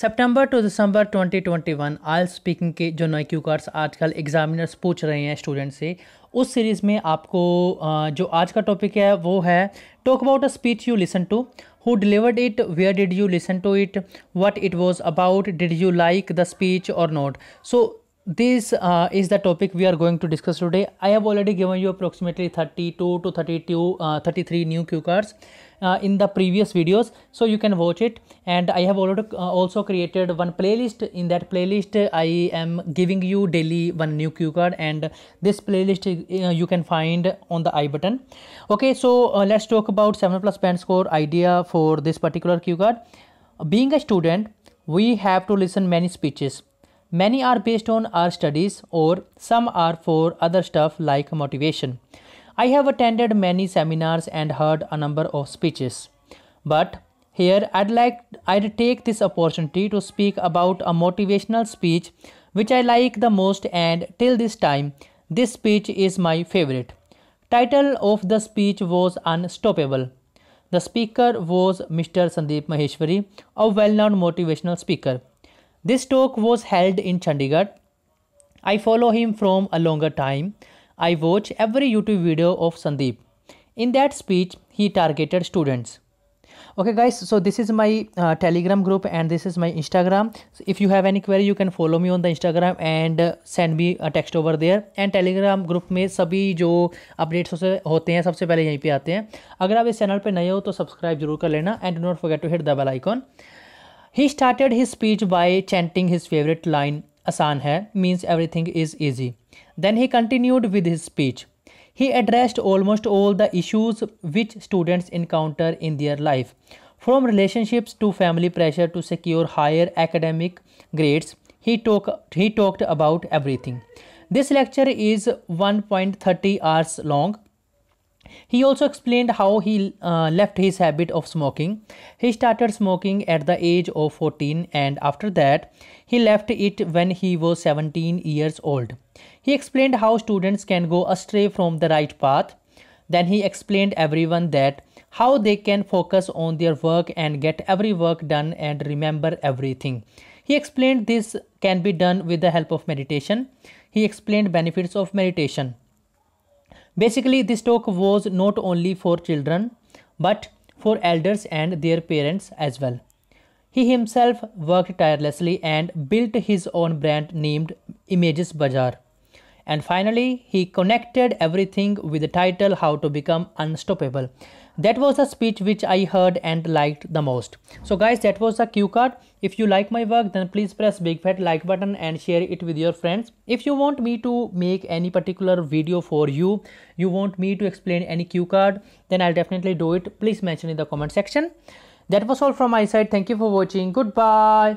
September to December 2021 आयल speaking के जो नए क्यू कार्ड्स आजकल एग्जामिनर्स पूछ रहे हैं स्टूडेंट से उस सीरीज़ में आपको जो आज का टॉपिक है वो है talk about a speech you listen to who delivered it where did you listen to it what it was about did you like the speech or not so this uh, is the topic we are going to discuss today i have already given you approximately 32 to 32 uh, 33 new cue cards uh, in the previous videos so you can watch it and i have already uh, also created one playlist in that playlist i am giving you daily one new cue card and this playlist uh, you can find on the i button okay so uh, let's talk about 7 plus band score idea for this particular cue card being a student we have to listen many speeches Many are based on our studies, or some are for other stuff like motivation. I have attended many seminars and heard a number of speeches. But here I'd like I'd take this opportunity to speak about a motivational speech which I like the most and till this time this speech is my favorite. Title of the speech was Unstoppable. The speaker was Mr. Sandeep Maheshwari, a well-known motivational speaker. This talk was held in Chandigarh. I follow him from a longer time. I watch every YouTube video of Sandeep. In that speech, he targeted students. Okay, guys, so this is my uh, Telegram group and this is my Instagram. So if you have any query, you can follow me on the Instagram and uh, send me a text over there. And Telegram group में सभी जो updates होते हैं सबसे पहले यहीं पे आते हैं अगर आप इस चैनल पे नए हो तो सब्सक्राइब जरूर कर लेना and do not forget to hit the bell icon He started his speech by chanting his favorite line, Asan hai, means everything is easy. Then he continued with his speech. He addressed almost all the issues which students encounter in their life, from relationships to family pressure to secure higher academic grades. He, talk, he talked about everything. This lecture is 1.30 hours long. He also explained how he uh, left his habit of smoking. He started smoking at the age of 14 and after that, he left it when he was 17 years old. He explained how students can go astray from the right path. Then he explained everyone that how they can focus on their work and get every work done and remember everything. He explained this can be done with the help of meditation. He explained benefits of meditation. Basically, this talk was not only for children but for elders and their parents as well. He himself worked tirelessly and built his own brand named Images Bazaar. And finally, he connected everything with the title How to Become Unstoppable. That was the speech which I heard and liked the most. So guys, that was the cue card. If you like my work, then please press big fat like button and share it with your friends. If you want me to make any particular video for you, you want me to explain any cue card, then I'll definitely do it. Please mention in the comment section. That was all from my side. Thank you for watching. Goodbye.